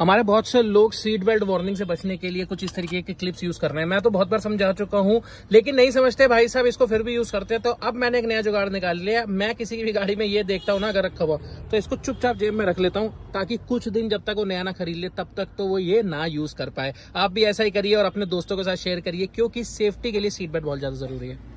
हमारे बहुत से लोग सीट बेल्ट वार्निंग से बचने के लिए कुछ इस तरीके के क्लिप्स यूज कर रहे हैं मैं तो बहुत बार समझा चुका हूं लेकिन नहीं समझते भाई साहब इसको फिर भी यूज करते हैं तो अब मैंने एक नया जुगाड़ निकाल लिया मैं किसी की भी गाड़ी में ये देखता हूं ना अगर रखा हुआ तो इसको चुपचाप जेब में रख लेता हूं ताकि कुछ दिन जब तक वो नया ना खरीद ले तब तक तो वो ये ना यूज कर पाए आप भी ऐसा ही करिए और अपने दोस्तों के साथ शेयर करिए क्योंकि सेफ्टी के लिए सीट बेल्ट बहुत ज्यादा जरूरी है